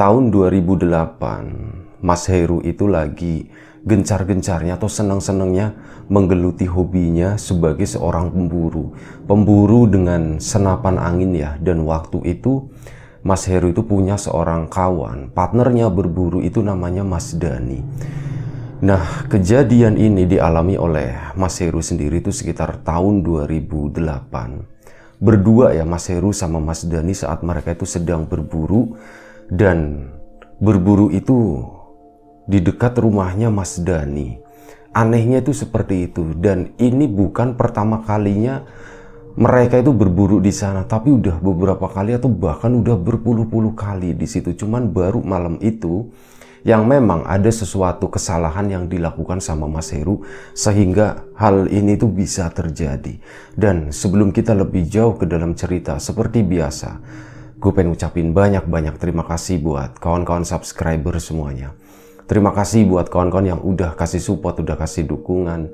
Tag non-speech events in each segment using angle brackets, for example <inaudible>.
tahun 2008 Mas Heru itu lagi gencar-gencarnya atau senang-senangnya menggeluti hobinya sebagai seorang pemburu. Pemburu dengan senapan angin ya dan waktu itu Mas Heru itu punya seorang kawan, partnernya berburu itu namanya Mas Dani. Nah, kejadian ini dialami oleh Mas Heru sendiri itu sekitar tahun 2008. Berdua ya Mas Heru sama Mas Dani saat mereka itu sedang berburu dan berburu itu di dekat rumahnya Mas Dani. Anehnya itu seperti itu dan ini bukan pertama kalinya mereka itu berburu di sana tapi udah beberapa kali atau bahkan udah berpuluh-puluh kali di situ cuman baru malam itu yang memang ada sesuatu kesalahan yang dilakukan sama Mas Heru sehingga hal ini tuh bisa terjadi. Dan sebelum kita lebih jauh ke dalam cerita seperti biasa, Gue pengen ngucapin banyak-banyak terima kasih buat kawan-kawan subscriber semuanya. Terima kasih buat kawan-kawan yang udah kasih support, udah kasih dukungan.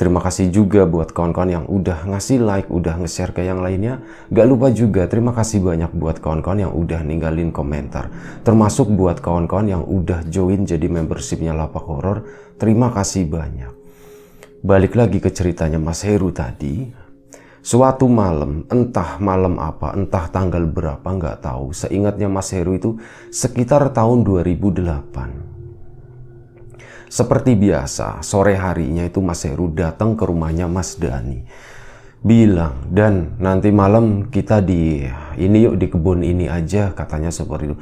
Terima kasih juga buat kawan-kawan yang udah ngasih like, udah nge-share ke yang lainnya. Gak lupa juga terima kasih banyak buat kawan-kawan yang udah ninggalin komentar. Termasuk buat kawan-kawan yang udah join jadi membershipnya Lapak Horor. Terima kasih banyak. Balik lagi ke ceritanya Mas Heru tadi. Suatu malam, entah malam apa, entah tanggal berapa, nggak tahu. Seingatnya Mas Heru itu sekitar tahun 2008. Seperti biasa, sore harinya itu Mas Heru datang ke rumahnya Mas Dani. Bilang, dan nanti malam kita di ini yuk di kebun ini aja katanya seperti itu.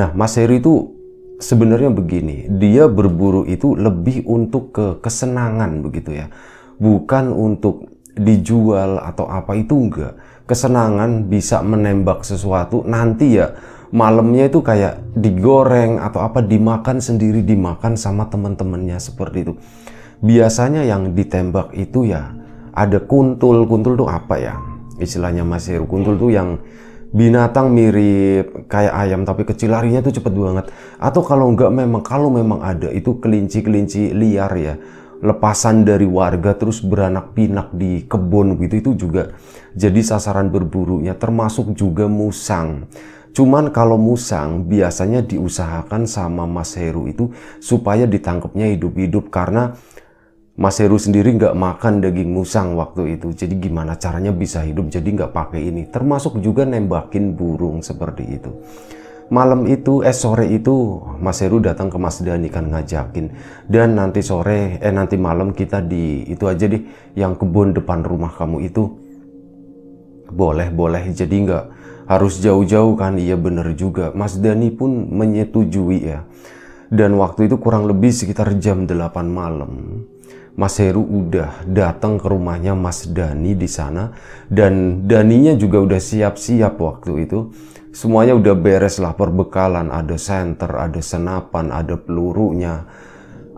Nah Mas Heru itu sebenarnya begini, dia berburu itu lebih untuk ke kesenangan begitu ya. Bukan untuk dijual atau apa itu enggak kesenangan bisa menembak sesuatu nanti ya malamnya itu kayak digoreng atau apa dimakan sendiri dimakan sama teman-temannya seperti itu biasanya yang ditembak itu ya ada kuntul kuntul tuh apa ya istilahnya masih kuntul tuh yang binatang mirip kayak ayam tapi kecil larinya tuh cepet banget atau kalau enggak memang kalau memang ada itu kelinci-kelinci liar ya lepasan dari warga terus beranak pinak di kebun gitu itu juga jadi sasaran berburunya termasuk juga musang. Cuman kalau musang biasanya diusahakan sama Mas Heru itu supaya ditangkapnya hidup-hidup karena Mas Heru sendiri nggak makan daging musang waktu itu. Jadi gimana caranya bisa hidup jadi nggak pakai ini. Termasuk juga nembakin burung seperti itu malam itu eh sore itu Mas Heru datang ke Mas Dani kan ngajakin dan nanti sore eh nanti malam kita di itu aja deh yang kebun depan rumah kamu itu boleh boleh jadi nggak harus jauh-jauh kan iya bener juga Mas Dani pun menyetujui ya dan waktu itu kurang lebih sekitar jam 8 malam Mas Heru udah datang ke rumahnya Mas Dani di sana dan Daninya juga udah siap-siap waktu itu. Semuanya udah beres lah perbekalan, ada senter, ada senapan, ada pelurunya,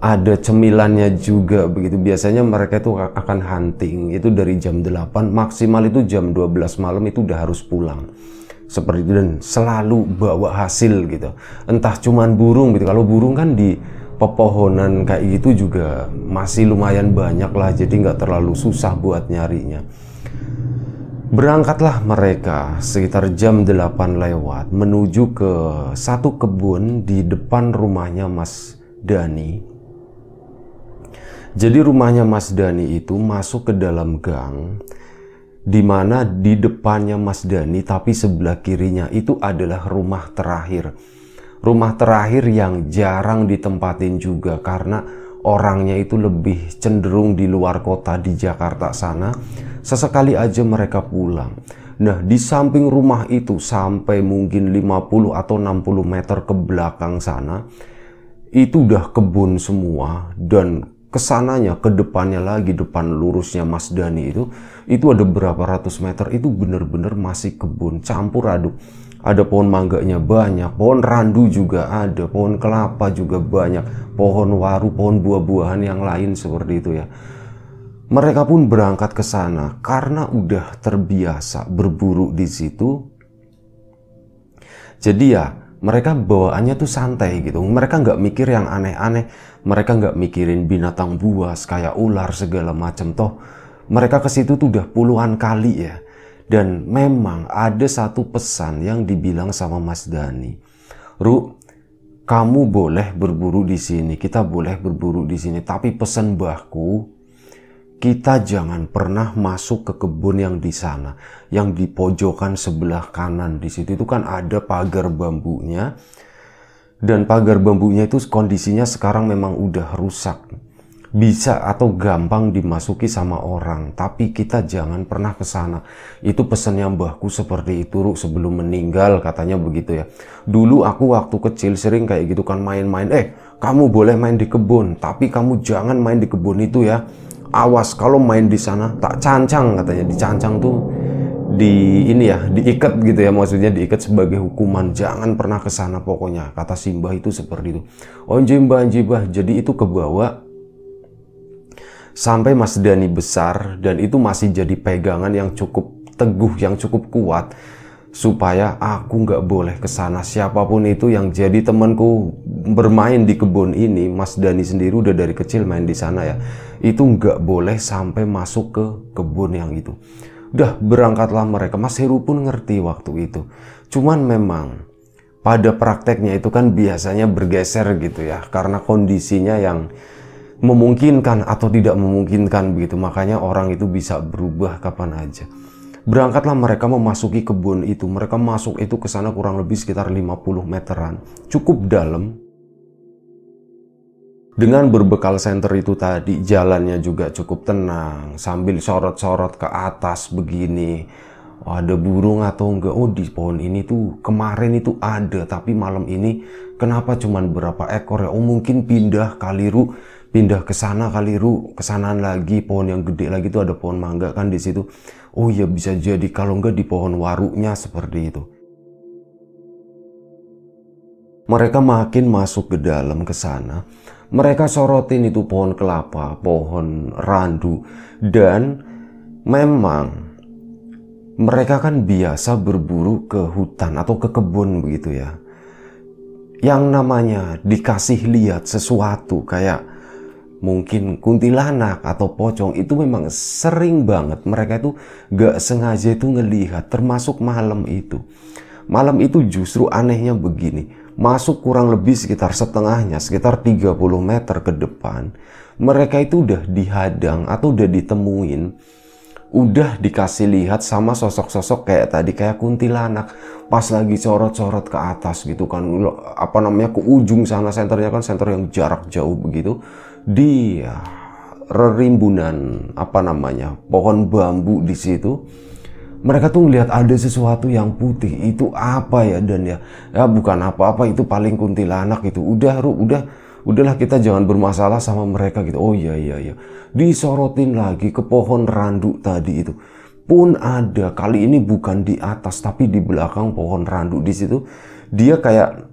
ada cemilannya juga begitu. Biasanya mereka itu akan hunting itu dari jam 8 maksimal itu jam 12 malam itu udah harus pulang seperti itu dan selalu bawa hasil gitu entah cuman burung gitu kalau burung kan di pepohonan kayak gitu juga masih lumayan banyak lah jadi nggak terlalu susah buat nyarinya Berangkatlah mereka sekitar jam 8 lewat menuju ke satu kebun di depan rumahnya Mas Dani. Jadi rumahnya Mas Dani itu masuk ke dalam gang di mana di depannya Mas Dani tapi sebelah kirinya itu adalah rumah terakhir rumah terakhir yang jarang ditempatin juga karena orangnya itu lebih cenderung di luar kota di Jakarta sana. Sesekali aja mereka pulang. Nah, di samping rumah itu sampai mungkin 50 atau 60 meter ke belakang sana itu udah kebun semua dan kesananya ke depannya lagi depan lurusnya Mas Dani itu itu ada berapa ratus meter itu bener-bener masih kebun campur aduk ada pohon mangganya banyak, pohon randu juga ada, pohon kelapa juga banyak, pohon waru, pohon buah-buahan yang lain seperti itu ya. Mereka pun berangkat ke sana karena udah terbiasa berburu di situ. Jadi ya mereka bawaannya tuh santai gitu. Mereka nggak mikir yang aneh-aneh. Mereka nggak mikirin binatang buas kayak ular segala macam toh. Mereka ke situ tuh udah puluhan kali ya dan memang ada satu pesan yang dibilang sama Mas Dani. Ru, kamu boleh berburu di sini, kita boleh berburu di sini, tapi pesan bahku, kita jangan pernah masuk ke kebun yang di sana, yang di pojokan sebelah kanan di situ itu kan ada pagar bambunya. Dan pagar bambunya itu kondisinya sekarang memang udah rusak bisa atau gampang dimasuki sama orang, tapi kita jangan pernah ke sana. Itu pesannya mbahku seperti itu, Ruk, sebelum meninggal katanya begitu ya. Dulu aku waktu kecil sering kayak gitu kan main-main, eh kamu boleh main di kebun, tapi kamu jangan main di kebun itu ya. Awas kalau main di sana tak cancang katanya, dicancang tuh di ini ya diikat gitu ya maksudnya diikat sebagai hukuman jangan pernah ke sana pokoknya kata Simbah itu seperti itu onjim mbah jadi itu kebawa sampai Mas Dani besar dan itu masih jadi pegangan yang cukup teguh, yang cukup kuat supaya aku nggak boleh ke sana siapapun itu yang jadi temanku bermain di kebun ini Mas Dani sendiri udah dari kecil main di sana ya itu nggak boleh sampai masuk ke kebun yang itu udah berangkatlah mereka Mas Heru pun ngerti waktu itu cuman memang pada prakteknya itu kan biasanya bergeser gitu ya karena kondisinya yang memungkinkan atau tidak memungkinkan begitu. Makanya orang itu bisa berubah kapan aja. Berangkatlah mereka memasuki kebun itu. Mereka masuk itu ke sana kurang lebih sekitar 50 meteran. Cukup dalam. Dengan berbekal senter itu tadi, jalannya juga cukup tenang. Sambil sorot-sorot ke atas begini. Oh, ada burung atau enggak oh di pohon ini tuh kemarin itu ada tapi malam ini kenapa cuman berapa ekor ya oh mungkin pindah kaliru pindah ke sana kali Ru, ke sanaan lagi pohon yang gede lagi tuh ada pohon mangga kan di situ. Oh ya bisa jadi kalau enggak di pohon warunya seperti itu. Mereka makin masuk ke dalam ke sana. Mereka sorotin itu pohon kelapa, pohon randu dan memang mereka kan biasa berburu ke hutan atau ke kebun begitu ya. Yang namanya dikasih lihat sesuatu kayak mungkin kuntilanak atau pocong itu memang sering banget mereka itu gak sengaja itu ngelihat termasuk malam itu malam itu justru anehnya begini masuk kurang lebih sekitar setengahnya sekitar 30 meter ke depan mereka itu udah dihadang atau udah ditemuin udah dikasih lihat sama sosok-sosok kayak tadi kayak kuntilanak pas lagi corot-corot ke atas gitu kan apa namanya ke ujung sana senternya kan senter yang jarak jauh begitu di rerimbunan apa namanya pohon bambu di situ mereka tuh ngelihat ada sesuatu yang putih itu apa ya dan ya ya bukan apa-apa itu paling kuntilanak itu udah Ru, udah udahlah kita jangan bermasalah sama mereka gitu oh iya iya iya disorotin lagi ke pohon randu tadi itu pun ada kali ini bukan di atas tapi di belakang pohon randu di situ dia kayak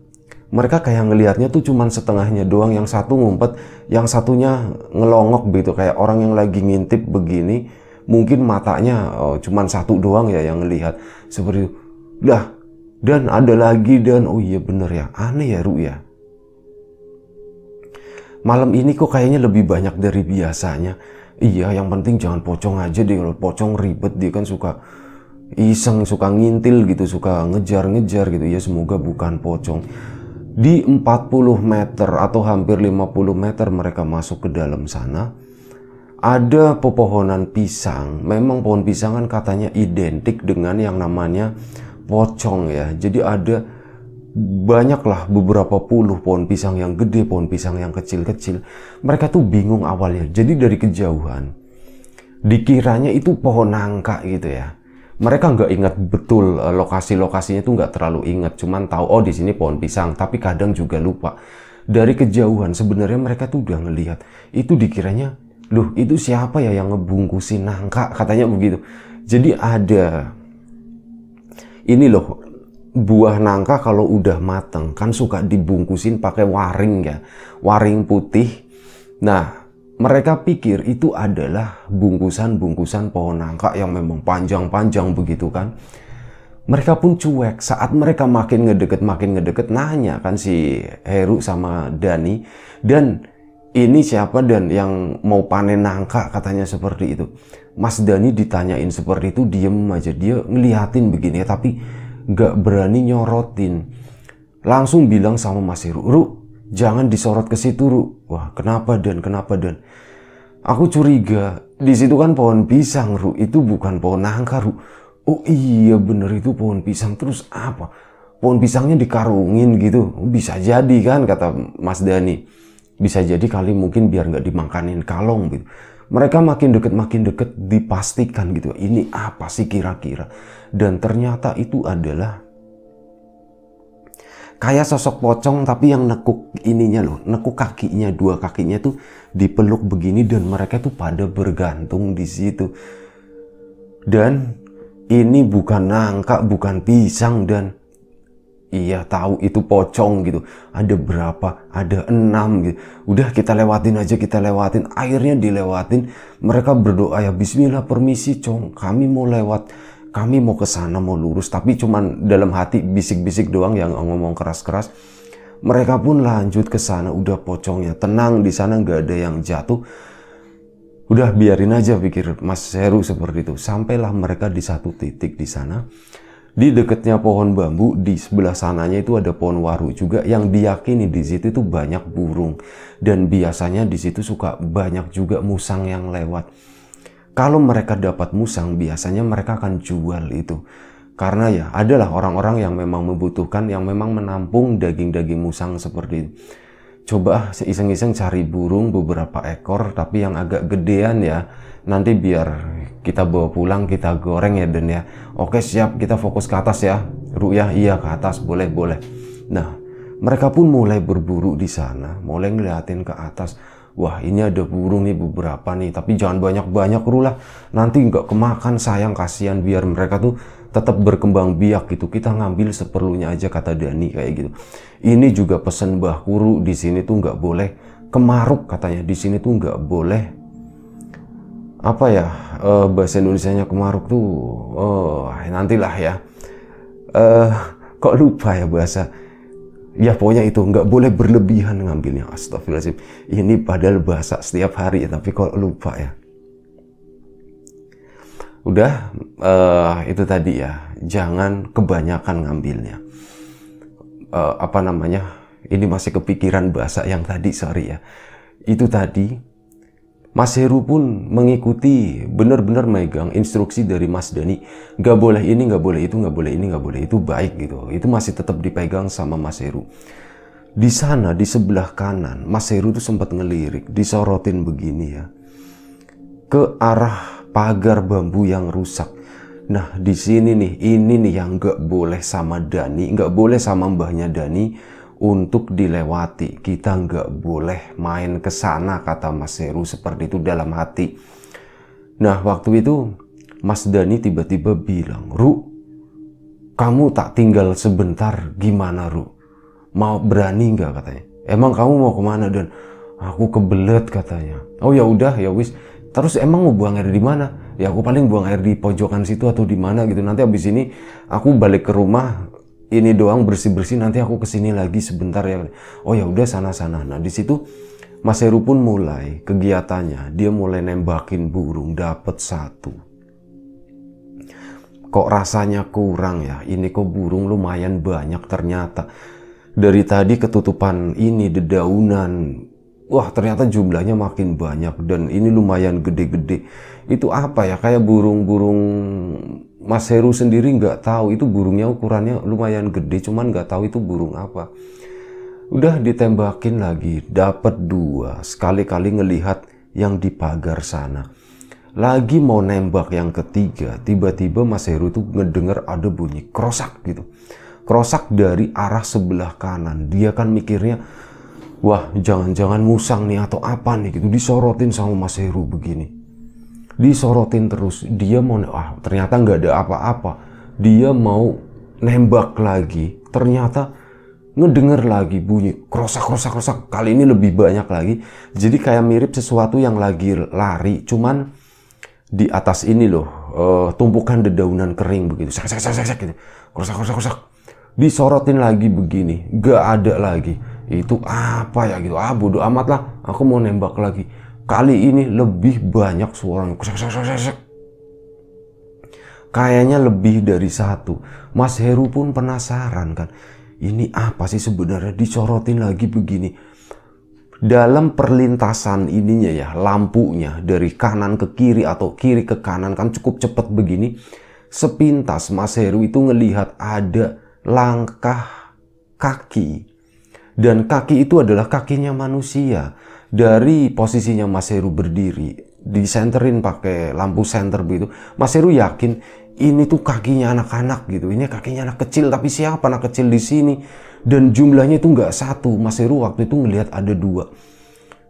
mereka kayak ngelihatnya tuh cuman setengahnya doang yang satu ngumpet yang satunya ngelongok gitu kayak orang yang lagi ngintip begini mungkin matanya oh, cuman satu doang ya yang ngelihat seperti itu dah dan ada lagi dan oh iya bener ya aneh ya Ru ya malam ini kok kayaknya lebih banyak dari biasanya iya yang penting jangan pocong aja deh kalau pocong ribet dia kan suka iseng suka ngintil gitu suka ngejar-ngejar gitu ya semoga bukan pocong di 40 meter atau hampir 50 meter mereka masuk ke dalam sana ada pepohonan pisang memang pohon pisang kan katanya identik dengan yang namanya pocong ya jadi ada banyaklah beberapa puluh pohon pisang yang gede, pohon pisang yang kecil-kecil. Mereka tuh bingung awalnya. Jadi dari kejauhan, dikiranya itu pohon nangka gitu ya mereka nggak ingat betul eh, lokasi-lokasinya itu nggak terlalu ingat, cuman tahu oh di sini pohon pisang, tapi kadang juga lupa. Dari kejauhan sebenarnya mereka tuh udah ngelihat. Itu dikiranya, loh itu siapa ya yang ngebungkusin nangka?" <laughs> katanya begitu. Jadi ada ini loh buah nangka kalau udah mateng kan suka dibungkusin pakai waring ya, waring putih. Nah, mereka pikir itu adalah bungkusan-bungkusan pohon nangka yang memang panjang-panjang begitu kan. Mereka pun cuek saat mereka makin ngedeket makin ngedeket nanya kan si Heru sama Dani dan ini siapa dan yang mau panen nangka katanya seperti itu. Mas Dani ditanyain seperti itu diem aja dia ngeliatin begini tapi gak berani nyorotin. Langsung bilang sama Mas Heru, Ru jangan disorot ke situ Ru. Wah, kenapa dan kenapa dan aku curiga di situ kan pohon pisang Ru, itu bukan pohon nangka Ru. Oh iya bener itu pohon pisang terus apa? Pohon pisangnya dikarungin gitu. Bisa jadi kan kata Mas Dani. Bisa jadi kali mungkin biar nggak dimakanin kalong gitu. Mereka makin deket makin deket dipastikan gitu. Ini apa sih kira-kira? Dan ternyata itu adalah kayak sosok pocong tapi yang nekuk ininya loh nekuk kakinya dua kakinya tuh dipeluk begini dan mereka tuh pada bergantung di situ dan ini bukan nangka bukan pisang dan iya tahu itu pocong gitu ada berapa ada enam gitu udah kita lewatin aja kita lewatin akhirnya dilewatin mereka berdoa ya Bismillah permisi cong kami mau lewat kami mau ke sana mau lurus tapi cuman dalam hati bisik-bisik doang yang ngomong keras-keras mereka pun lanjut ke sana udah pocongnya tenang di sana nggak ada yang jatuh udah biarin aja pikir Mas Heru seperti itu sampailah mereka di satu titik di sana di dekatnya pohon bambu di sebelah sananya itu ada pohon waru juga yang diyakini di situ itu banyak burung dan biasanya di situ suka banyak juga musang yang lewat kalau mereka dapat musang, biasanya mereka akan jual itu. Karena ya adalah orang-orang yang memang membutuhkan, yang memang menampung daging-daging musang seperti itu. Coba ah, iseng-iseng cari burung beberapa ekor, tapi yang agak gedean ya. Nanti biar kita bawa pulang, kita goreng ya dan ya. Oke siap, kita fokus ke atas ya. ya iya ke atas, boleh-boleh. Nah, mereka pun mulai berburu di sana, mulai ngeliatin ke atas wah ini ada burung nih beberapa nih tapi jangan banyak-banyak rulah nanti nggak kemakan sayang kasihan biar mereka tuh tetap berkembang biak gitu kita ngambil seperlunya aja kata Dani kayak gitu ini juga pesan Mbah Kuru di sini tuh nggak boleh kemaruk katanya di sini tuh nggak boleh apa ya uh, bahasa Indonesia nya kemaruk tuh oh nantilah ya uh, kok lupa ya bahasa Ya pokoknya itu nggak boleh berlebihan ngambilnya. Astagfirullahaladzim. Ini padahal bahasa setiap hari tapi kok lupa ya. Udah uh, itu tadi ya. Jangan kebanyakan ngambilnya. Uh, apa namanya? Ini masih kepikiran bahasa yang tadi sorry ya. Itu tadi Mas Heru pun mengikuti benar-benar megang instruksi dari Mas Dani Gak boleh ini gak boleh itu gak boleh ini gak boleh itu baik gitu itu masih tetap dipegang sama Mas Heru di sana di sebelah kanan Mas Heru tuh sempat ngelirik disorotin begini ya ke arah pagar bambu yang rusak nah di sini nih ini nih yang gak boleh sama Dani gak boleh sama mbahnya Dani untuk dilewati. Kita nggak boleh main ke sana, kata Mas Heru seperti itu dalam hati. Nah, waktu itu Mas Dani tiba-tiba bilang, Ru, kamu tak tinggal sebentar, gimana Ru? Mau berani nggak katanya? Emang kamu mau kemana dan aku kebelet katanya. Oh ya udah ya wis. Terus emang mau buang air di mana? Ya aku paling buang air di pojokan situ atau di mana gitu. Nanti abis ini aku balik ke rumah ini doang bersih-bersih nanti aku kesini lagi sebentar ya. Oh ya udah sana-sana. Nah, di situ Mas Heru pun mulai kegiatannya. Dia mulai nembakin burung dapat satu kok rasanya kurang ya ini kok burung lumayan banyak ternyata dari tadi ketutupan ini dedaunan wah ternyata jumlahnya makin banyak dan ini lumayan gede-gede itu apa ya kayak burung-burung Mas Heru sendiri nggak tahu itu burungnya ukurannya lumayan gede cuman nggak tahu itu burung apa udah ditembakin lagi dapat dua sekali-kali ngelihat yang di pagar sana lagi mau nembak yang ketiga tiba-tiba Mas Heru tuh ngedenger ada bunyi kerosak gitu kerosak dari arah sebelah kanan dia kan mikirnya wah jangan-jangan musang nih atau apa nih gitu disorotin sama Mas Heru begini disorotin terus dia mau ah ternyata nggak ada apa-apa dia mau nembak lagi ternyata ngedenger lagi bunyi krosak krosak krosak kali ini lebih banyak lagi jadi kayak mirip sesuatu yang lagi lari cuman di atas ini loh uh, tumpukan dedaunan kering begitu sak sak sak sak, sak gitu. krosak krosak krosak disorotin lagi begini gak ada lagi itu apa ya gitu ah bodoh amat lah aku mau nembak lagi Kali ini lebih banyak suaranya. Kayaknya lebih dari satu. Mas Heru pun penasaran kan. Ini apa sih sebenarnya dicorotin lagi begini. Dalam perlintasan ininya ya, lampunya dari kanan ke kiri atau kiri ke kanan kan cukup cepat begini. Sepintas Mas Heru itu ngelihat ada langkah kaki dan kaki itu adalah kakinya manusia dari posisinya Mas Heru berdiri di centerin pakai lampu senter begitu. Mas Heru yakin ini tuh kakinya anak-anak gitu. Ini kakinya anak kecil tapi siapa anak kecil di sini? Dan jumlahnya itu nggak satu. Mas Heru waktu itu ngelihat ada dua.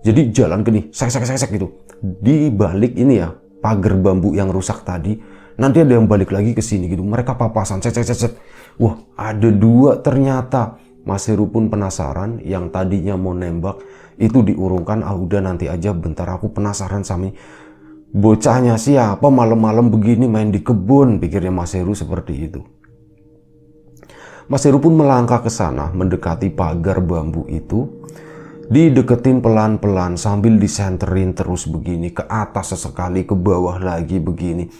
Jadi jalan ke nih, sek sek sek sek gitu. Di balik ini ya pagar bambu yang rusak tadi, nanti ada yang balik lagi ke sini gitu. Mereka papasan, cek cek cek. Wah, ada dua ternyata. Mas Heru pun penasaran yang tadinya mau nembak itu diurungkan ah udah nanti aja bentar aku penasaran sama bocahnya siapa malam-malam begini main di kebun pikirnya Mas Heru seperti itu Mas Heru pun melangkah ke sana mendekati pagar bambu itu dideketin pelan-pelan sambil disenterin terus begini ke atas sesekali ke bawah lagi begini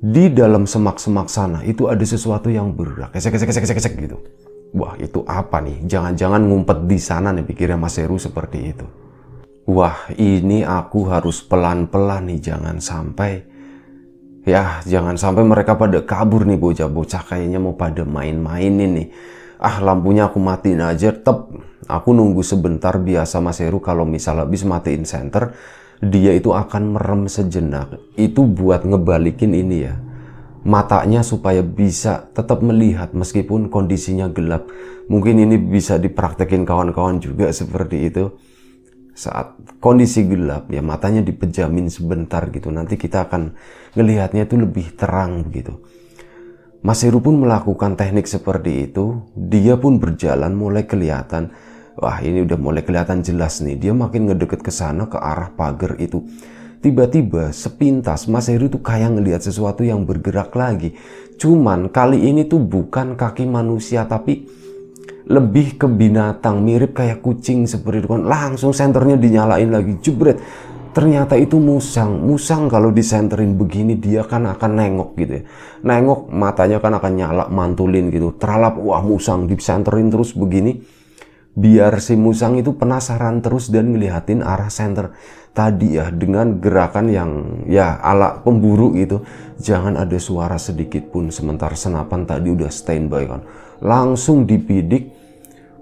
di dalam semak-semak sana itu ada sesuatu yang bergerak kesek kesek kesek kesek gitu Wah, itu apa nih? Jangan-jangan ngumpet di sana nih pikirnya Mas Heru seperti itu. Wah, ini aku harus pelan-pelan nih, jangan sampai ya jangan sampai mereka pada kabur nih bocah-bocah kayaknya mau pada main main nih ah lampunya aku matiin aja tep aku nunggu sebentar biasa Mas Heru kalau misal habis matiin senter dia itu akan merem sejenak itu buat ngebalikin ini ya matanya supaya bisa tetap melihat meskipun kondisinya gelap. Mungkin ini bisa dipraktekin kawan-kawan juga seperti itu. Saat kondisi gelap ya matanya dipejamin sebentar gitu. Nanti kita akan ngelihatnya itu lebih terang gitu Mas Heru pun melakukan teknik seperti itu. Dia pun berjalan mulai kelihatan. Wah ini udah mulai kelihatan jelas nih. Dia makin ngedeket ke sana ke arah pagar itu tiba-tiba sepintas Mas Heru tuh kayak ngelihat sesuatu yang bergerak lagi. Cuman kali ini tuh bukan kaki manusia tapi lebih ke binatang mirip kayak kucing seperti itu kan langsung senternya dinyalain lagi jebret ternyata itu musang musang kalau disenterin begini dia kan akan nengok gitu ya nengok matanya kan akan nyala mantulin gitu teralap wah musang disenterin terus begini biar si musang itu penasaran terus dan ngelihatin arah senter tadi ya dengan gerakan yang ya ala pemburu gitu jangan ada suara sedikit pun sementara senapan tadi udah standby kan langsung dipidik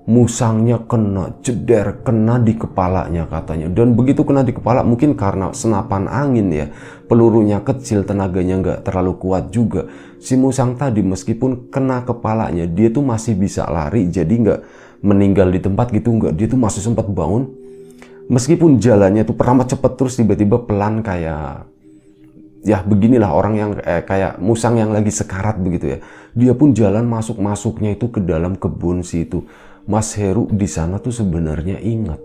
musangnya kena jeder kena di kepalanya katanya dan begitu kena di kepala mungkin karena senapan angin ya pelurunya kecil tenaganya nggak terlalu kuat juga si musang tadi meskipun kena kepalanya dia tuh masih bisa lari jadi nggak meninggal di tempat gitu nggak dia tuh masih sempat bangun meskipun jalannya itu pernah cepat terus tiba-tiba pelan kayak ya beginilah orang yang eh, kayak musang yang lagi sekarat begitu ya. Dia pun jalan masuk-masuknya itu ke dalam kebun situ. Mas Heru di sana tuh sebenarnya ingat.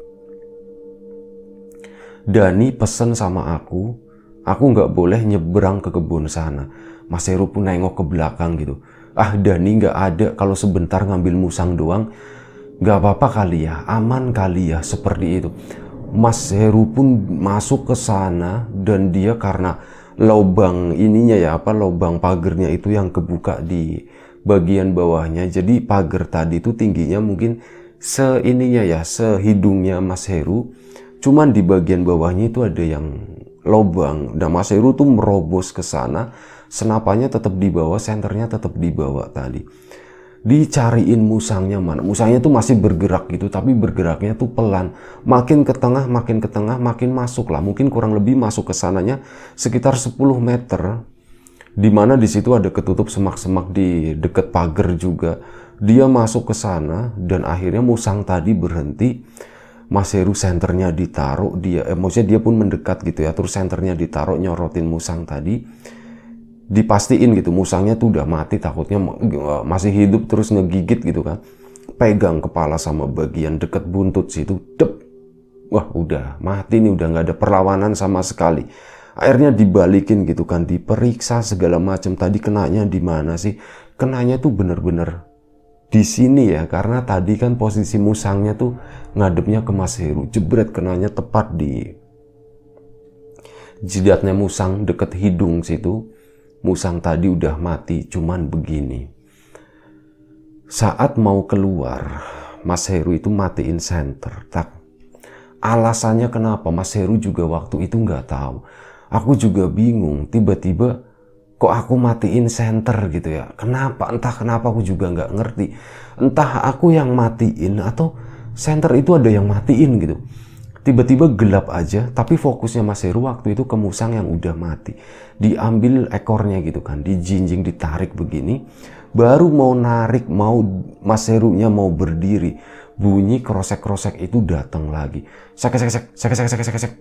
Dani pesen sama aku, aku nggak boleh nyebrang ke kebun sana. Mas Heru pun nengok ke belakang gitu. Ah Dani nggak ada kalau sebentar ngambil musang doang. Gak apa-apa kali ya, aman kali ya, seperti itu. Mas Heru pun masuk ke sana dan dia karena lubang ininya ya apa lubang pagernya itu yang kebuka di bagian bawahnya jadi pagar tadi itu tingginya mungkin seininya ya sehidungnya Mas Heru cuman di bagian bawahnya itu ada yang lubang. dan nah, Mas Heru tuh merobos ke sana senapanya tetap di bawah senternya tetap di bawah tadi dicariin musangnya mana musangnya tuh masih bergerak gitu tapi bergeraknya tuh pelan makin ke tengah makin ke tengah makin masuk lah mungkin kurang lebih masuk ke sananya sekitar 10 meter dimana di situ ada ketutup semak-semak di deket pagar juga dia masuk ke sana dan akhirnya musang tadi berhenti maseru senternya ditaruh dia eh, dia pun mendekat gitu ya terus senternya ditaruh nyorotin musang tadi dipastiin gitu musangnya tuh udah mati takutnya e, masih hidup terus ngegigit gitu kan pegang kepala sama bagian deket buntut situ dep wah udah mati nih udah nggak ada perlawanan sama sekali akhirnya dibalikin gitu kan diperiksa segala macam tadi kenanya di mana sih kenanya tuh bener-bener di sini ya karena tadi kan posisi musangnya tuh ngadepnya ke Mas Heru jebret kenanya tepat di jidatnya musang deket hidung situ Musang tadi udah mati, cuman begini. Saat mau keluar, Mas Heru itu matiin senter. Tak. Alasannya kenapa? Mas Heru juga waktu itu nggak tahu. Aku juga bingung. Tiba-tiba kok aku matiin senter gitu ya. Kenapa? Entah kenapa aku juga nggak ngerti. Entah aku yang matiin atau senter itu ada yang matiin gitu. Tiba-tiba gelap aja, tapi fokusnya Mas Heru waktu itu ke musang yang udah mati. Diambil ekornya gitu kan, dijinjing, ditarik begini. Baru mau narik, mau Mas Herunya mau berdiri. Bunyi krosek-krosek itu datang lagi. Sek, sek, sek, sek, sek, sek, sek, sek.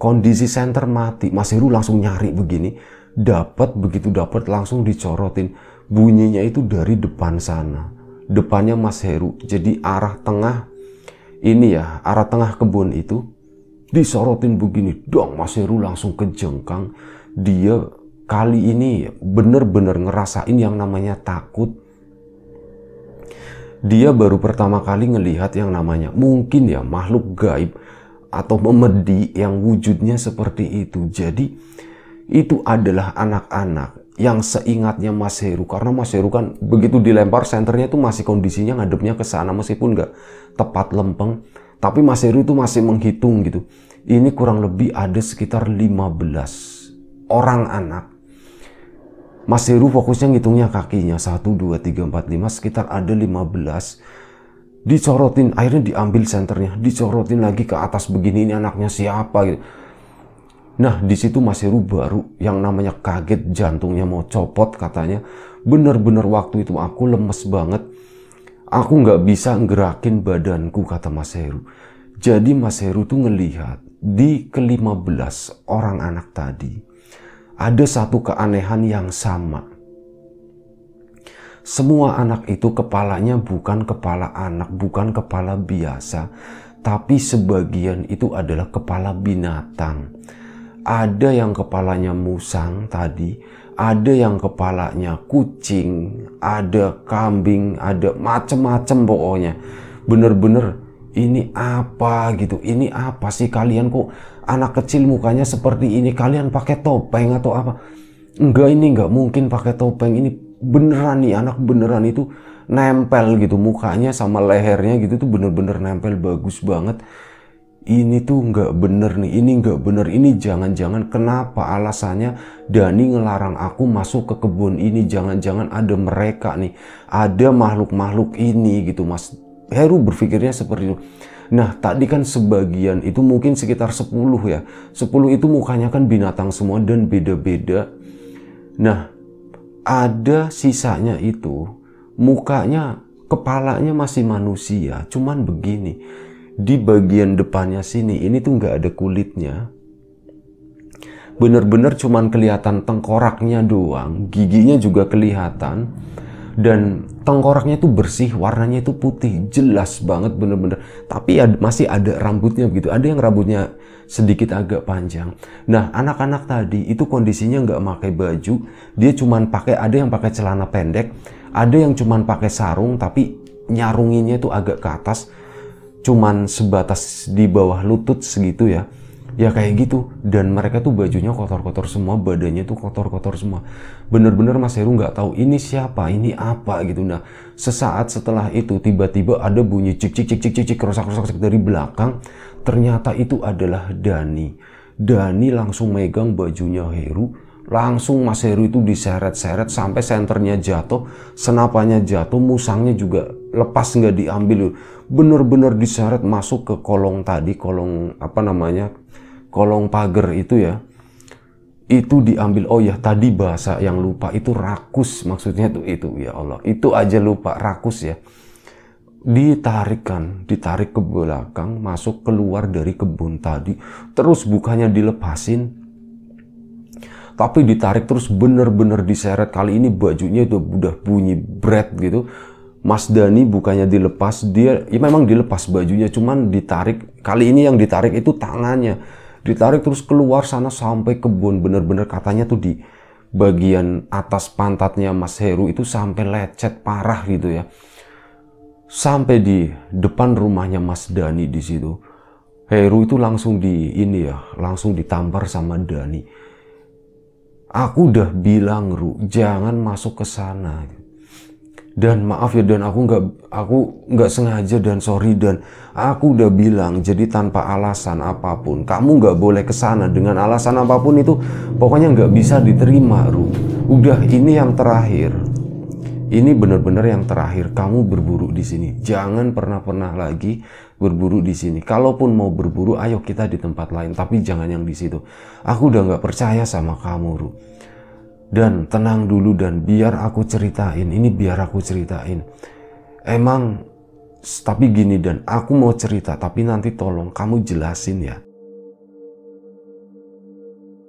Kondisi center mati, Mas Heru langsung nyari begini. Dapat, begitu dapat langsung dicorotin. Bunyinya itu dari depan sana. Depannya Mas Heru, jadi arah tengah ini ya arah tengah kebun itu disorotin begini dong Mas Heru langsung kejengkang dia kali ini bener-bener ngerasain yang namanya takut dia baru pertama kali ngelihat yang namanya mungkin ya makhluk gaib atau memedi yang wujudnya seperti itu jadi itu adalah anak-anak yang seingatnya Mas Heru karena Mas Heru kan begitu dilempar senternya itu masih kondisinya ngadepnya ke sana meskipun nggak tepat lempeng tapi Mas Heru itu masih menghitung gitu ini kurang lebih ada sekitar 15 orang anak Mas Heru fokusnya ngitungnya kakinya 1, 2, 3, 4, 5 sekitar ada 15 dicorotin akhirnya diambil senternya dicorotin lagi ke atas begini ini anaknya siapa gitu Nah, di situ masih baru yang namanya kaget jantungnya mau copot katanya. Bener-bener waktu itu aku lemes banget. Aku nggak bisa gerakin badanku kata Mas Heru. Jadi Mas Heru tuh ngelihat di kelima belas orang anak tadi ada satu keanehan yang sama. Semua anak itu kepalanya bukan kepala anak, bukan kepala biasa, tapi sebagian itu adalah kepala binatang ada yang kepalanya musang tadi, ada yang kepalanya kucing, ada kambing, ada macem-macem pokoknya. Bener-bener ini apa gitu, ini apa sih kalian kok anak kecil mukanya seperti ini, kalian pakai topeng atau apa? Enggak ini enggak mungkin pakai topeng, ini beneran nih anak beneran itu nempel gitu mukanya sama lehernya gitu tuh bener-bener nempel bagus banget ini tuh nggak bener nih, ini nggak bener, ini jangan-jangan kenapa alasannya Dani ngelarang aku masuk ke kebun ini, jangan-jangan ada mereka nih, ada makhluk-makhluk ini gitu mas. Heru berpikirnya seperti itu. Nah tadi kan sebagian itu mungkin sekitar 10 ya, 10 itu mukanya kan binatang semua dan beda-beda. Nah ada sisanya itu mukanya, kepalanya masih manusia, cuman begini di bagian depannya sini ini tuh nggak ada kulitnya bener-bener cuman kelihatan tengkoraknya doang giginya juga kelihatan dan tengkoraknya itu bersih warnanya itu putih jelas banget bener-bener tapi ya masih ada rambutnya begitu ada yang rambutnya sedikit agak panjang nah anak-anak tadi itu kondisinya nggak pakai baju dia cuman pakai ada yang pakai celana pendek ada yang cuman pakai sarung tapi nyarunginnya itu agak ke atas cuman sebatas di bawah lutut segitu ya ya kayak gitu dan mereka tuh bajunya kotor-kotor semua badannya tuh kotor-kotor semua bener-bener Mas Heru nggak tahu ini siapa ini apa gitu nah sesaat setelah itu tiba-tiba ada bunyi cik cik cik cik cik cik rosak rosak dari belakang ternyata itu adalah Dani Dani langsung megang bajunya Heru langsung Mas Heru itu diseret-seret sampai senternya jatuh senapanya jatuh musangnya juga lepas nggak diambil bener-bener diseret masuk ke kolong tadi kolong apa namanya kolong pagar itu ya itu diambil oh ya tadi bahasa yang lupa itu rakus maksudnya tuh itu ya Allah itu aja lupa rakus ya ditarikan ditarik ke belakang masuk keluar dari kebun tadi terus bukannya dilepasin tapi ditarik terus bener-bener diseret kali ini bajunya itu udah bunyi bread gitu Mas Dani bukannya dilepas, dia ya memang dilepas bajunya, cuman ditarik. Kali ini yang ditarik itu tangannya. Ditarik terus keluar sana sampai kebun. Bener-bener katanya tuh di bagian atas pantatnya Mas Heru itu sampai lecet parah gitu ya. Sampai di depan rumahnya Mas Dani di situ. Heru itu langsung di ini ya, langsung ditampar sama Dani. Aku udah bilang, Ru, jangan masuk ke sana. Gitu dan maaf ya dan aku nggak aku nggak sengaja dan sorry dan aku udah bilang jadi tanpa alasan apapun kamu nggak boleh kesana dengan alasan apapun itu pokoknya nggak bisa diterima Ru udah ini yang terakhir ini bener-bener yang terakhir kamu berburu di sini jangan pernah pernah lagi berburu di sini kalaupun mau berburu ayo kita di tempat lain tapi jangan yang di situ aku udah nggak percaya sama kamu Ru dan tenang dulu dan biar aku ceritain, ini biar aku ceritain. Emang tapi gini dan aku mau cerita tapi nanti tolong kamu jelasin ya.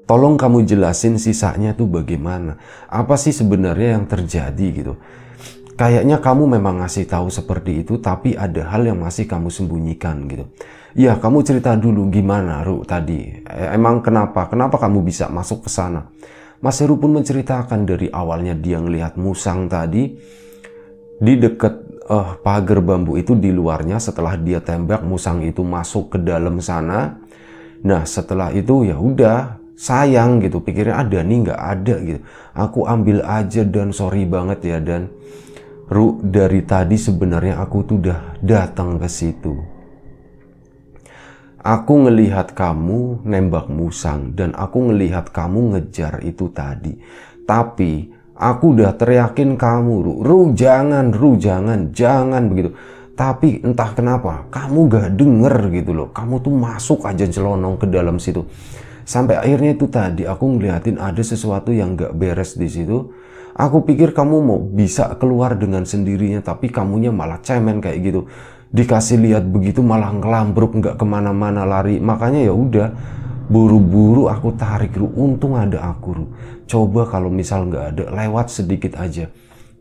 Tolong kamu jelasin sisanya tuh bagaimana. Apa sih sebenarnya yang terjadi gitu. Kayaknya kamu memang ngasih tahu seperti itu tapi ada hal yang masih kamu sembunyikan gitu. Ya kamu cerita dulu gimana Ru tadi. E, emang kenapa? Kenapa kamu bisa masuk ke sana? Mas Heru pun menceritakan dari awalnya dia melihat musang tadi di dekat uh, pagar bambu itu di luarnya setelah dia tembak musang itu masuk ke dalam sana. Nah setelah itu ya udah sayang gitu pikirnya ada nih nggak ada gitu. Aku ambil aja dan sorry banget ya dan Ru dari tadi sebenarnya aku tuh udah datang ke situ. Aku ngelihat kamu nembak musang dan aku ngelihat kamu ngejar itu tadi. Tapi aku udah teriakin kamu, Ru, Ru jangan, Ru jangan, jangan begitu. Tapi entah kenapa kamu gak denger gitu loh. Kamu tuh masuk aja celonong ke dalam situ. Sampai akhirnya itu tadi aku ngeliatin ada sesuatu yang gak beres di situ. Aku pikir kamu mau bisa keluar dengan sendirinya tapi kamunya malah cemen kayak gitu dikasih lihat begitu malah ngelambruk nggak kemana-mana lari makanya ya udah buru-buru aku tarik Ru untung ada aku Ru coba kalau misal nggak ada lewat sedikit aja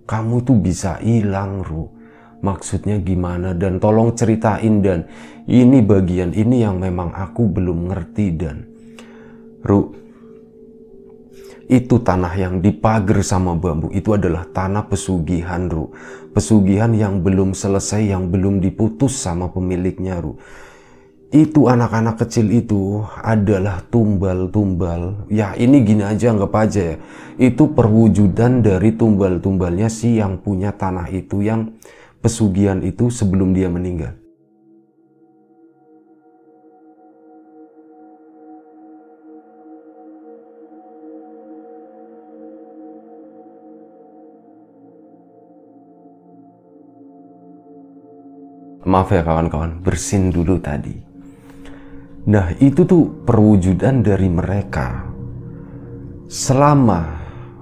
kamu tuh bisa hilang Ru maksudnya gimana dan tolong ceritain dan ini bagian ini yang memang aku belum ngerti dan Ru itu tanah yang dipager sama bambu. Itu adalah tanah pesugihan, Ru. Pesugihan yang belum selesai, yang belum diputus sama pemiliknya, Ru. Itu anak-anak kecil itu adalah tumbal-tumbal. Ya ini gini aja, anggap aja ya. Itu perwujudan dari tumbal-tumbalnya si yang punya tanah itu, yang pesugihan itu sebelum dia meninggal. maaf ya kawan-kawan bersin dulu tadi nah itu tuh perwujudan dari mereka selama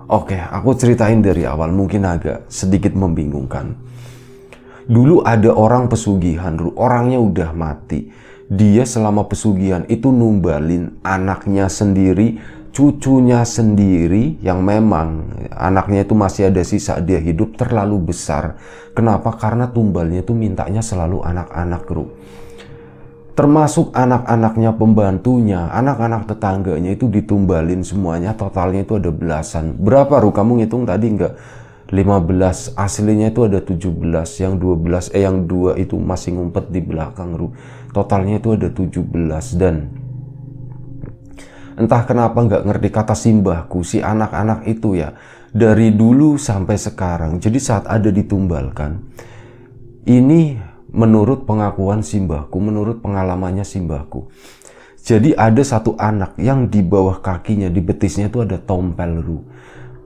oke okay, aku ceritain dari awal mungkin agak sedikit membingungkan dulu ada orang pesugihan dulu orangnya udah mati dia selama pesugihan itu numbalin anaknya sendiri cucunya sendiri yang memang anaknya itu masih ada sisa dia hidup terlalu besar. Kenapa? Karena tumbalnya itu mintanya selalu anak-anak kru. Termasuk anak-anaknya pembantunya, anak-anak tetangganya itu ditumbalin semuanya. Totalnya itu ada belasan. Berapa ruh Kamu ngitung tadi nggak? 15 aslinya itu ada 17 yang 12 eh yang 2 itu masih ngumpet di belakang Ru. Totalnya itu ada 17 dan Entah kenapa nggak ngerti kata simbahku, si anak-anak itu ya. Dari dulu sampai sekarang, jadi saat ada ditumbalkan, ini menurut pengakuan simbahku, menurut pengalamannya simbahku. Jadi ada satu anak yang di bawah kakinya, di betisnya itu ada tompel ru.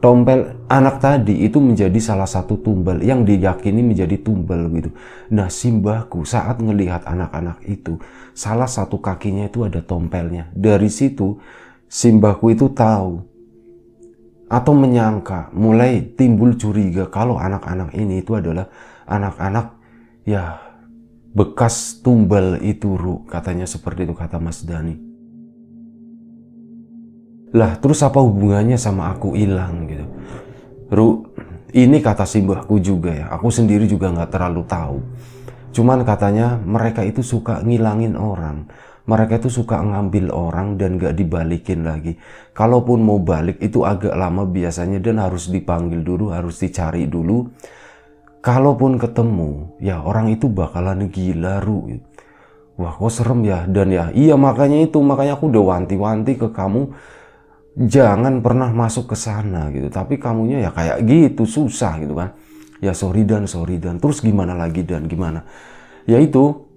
Tompel anak tadi itu menjadi salah satu tumbal yang diyakini menjadi tumbal gitu. Nah simbahku saat ngelihat anak-anak itu, salah satu kakinya itu ada tompelnya. Dari situ simbahku itu tahu atau menyangka mulai timbul curiga kalau anak-anak ini itu adalah anak-anak ya bekas tumbal itu Ru katanya seperti itu kata Mas Dani lah terus apa hubungannya sama aku hilang gitu Ru ini kata simbahku juga ya aku sendiri juga nggak terlalu tahu cuman katanya mereka itu suka ngilangin orang mereka itu suka ngambil orang dan gak dibalikin lagi. Kalaupun mau balik itu agak lama biasanya dan harus dipanggil dulu, harus dicari dulu. Kalaupun ketemu, ya orang itu bakalan gila ru. Wah kok serem ya dan ya iya makanya itu makanya aku udah wanti-wanti ke kamu jangan pernah masuk ke sana gitu. Tapi kamunya ya kayak gitu susah gitu kan. Ya sorry dan sorry dan terus gimana lagi dan gimana. Ya itu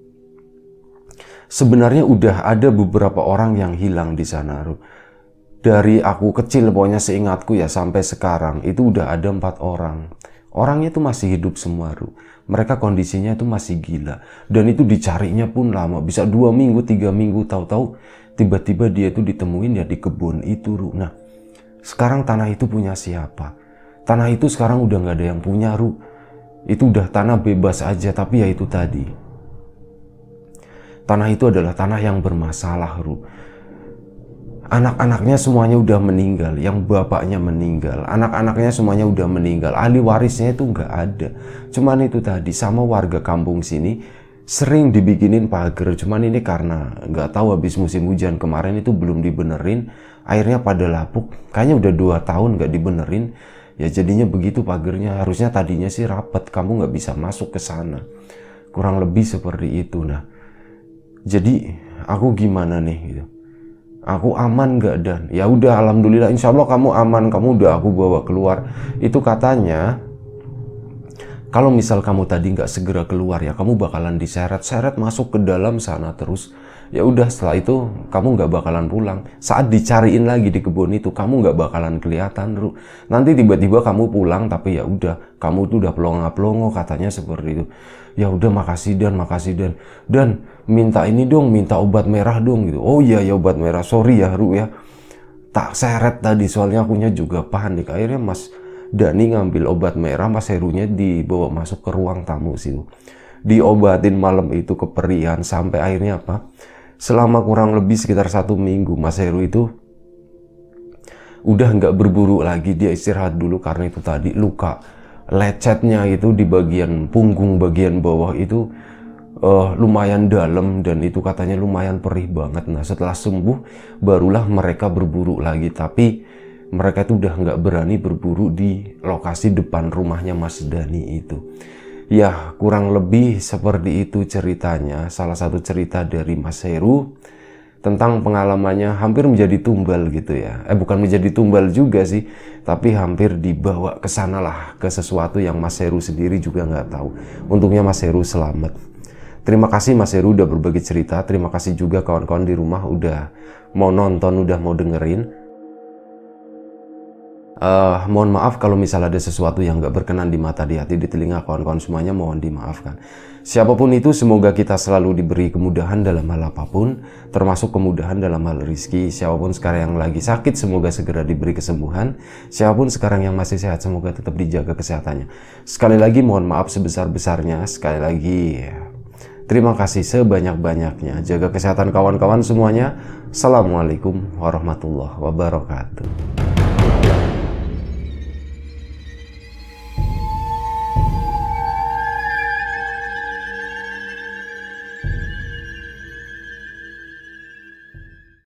sebenarnya udah ada beberapa orang yang hilang di sana, Ru. Dari aku kecil pokoknya seingatku ya sampai sekarang itu udah ada empat orang. Orangnya itu masih hidup semua, Ru. Mereka kondisinya itu masih gila. Dan itu dicarinya pun lama, bisa dua minggu, tiga minggu, tahu-tahu tiba-tiba dia itu ditemuin ya di kebun itu, Ru. Nah, sekarang tanah itu punya siapa? Tanah itu sekarang udah nggak ada yang punya, Ru. Itu udah tanah bebas aja, tapi ya itu tadi tanah itu adalah tanah yang bermasalah, Ru. Anak-anaknya semuanya udah meninggal, yang bapaknya meninggal, anak-anaknya semuanya udah meninggal, ahli warisnya itu nggak ada. Cuman itu tadi sama warga kampung sini sering dibikinin pagar, cuman ini karena nggak tahu habis musim hujan kemarin itu belum dibenerin, airnya pada lapuk, kayaknya udah dua tahun nggak dibenerin, ya jadinya begitu pagernya. Harusnya tadinya sih rapat, kamu nggak bisa masuk ke sana. Kurang lebih seperti itu. Nah, jadi aku gimana nih gitu aku aman gak dan ya udah alhamdulillah insya Allah kamu aman kamu udah aku bawa keluar itu katanya kalau misal kamu tadi nggak segera keluar ya kamu bakalan diseret-seret masuk ke dalam sana terus ya udah setelah itu kamu nggak bakalan pulang saat dicariin lagi di kebun itu kamu nggak bakalan kelihatan Ru. nanti tiba-tiba kamu pulang tapi ya udah kamu tuh udah pelongo-pelongo katanya seperti itu ya udah makasih dan makasih dan dan minta ini dong, minta obat merah dong gitu. Oh iya ya obat merah, sorry ya Ru ya. Tak seret tadi soalnya akunya juga panik. Akhirnya Mas Dani ngambil obat merah, Mas Herunya dibawa masuk ke ruang tamu situ, Diobatin malam itu keperian sampai akhirnya apa? Selama kurang lebih sekitar satu minggu Mas Heru itu udah nggak berburu lagi dia istirahat dulu karena itu tadi luka lecetnya itu di bagian punggung bagian bawah itu uh, lumayan dalam dan itu katanya lumayan perih banget. Nah setelah sembuh barulah mereka berburu lagi tapi mereka itu udah nggak berani berburu di lokasi depan rumahnya Mas Dani itu. Ya kurang lebih seperti itu ceritanya. Salah satu cerita dari Mas Heru tentang pengalamannya hampir menjadi tumbal gitu ya. Eh bukan menjadi tumbal juga sih, tapi hampir dibawa ke sanalah ke sesuatu yang Mas Heru sendiri juga nggak tahu. Untungnya Mas Heru selamat. Terima kasih Mas Heru udah berbagi cerita. Terima kasih juga kawan-kawan di rumah udah mau nonton, udah mau dengerin. Uh, mohon maaf kalau misalnya ada sesuatu yang gak berkenan di mata, di hati, di telinga kawan-kawan semuanya mohon dimaafkan. Siapapun itu semoga kita selalu diberi kemudahan dalam hal apapun, termasuk kemudahan dalam hal rizki. Siapapun sekarang yang lagi sakit semoga segera diberi kesembuhan. Siapapun sekarang yang masih sehat semoga tetap dijaga kesehatannya. Sekali lagi mohon maaf sebesar-besarnya, sekali lagi Terima kasih sebanyak-banyaknya. Jaga kesehatan kawan-kawan semuanya. Assalamualaikum warahmatullahi wabarakatuh.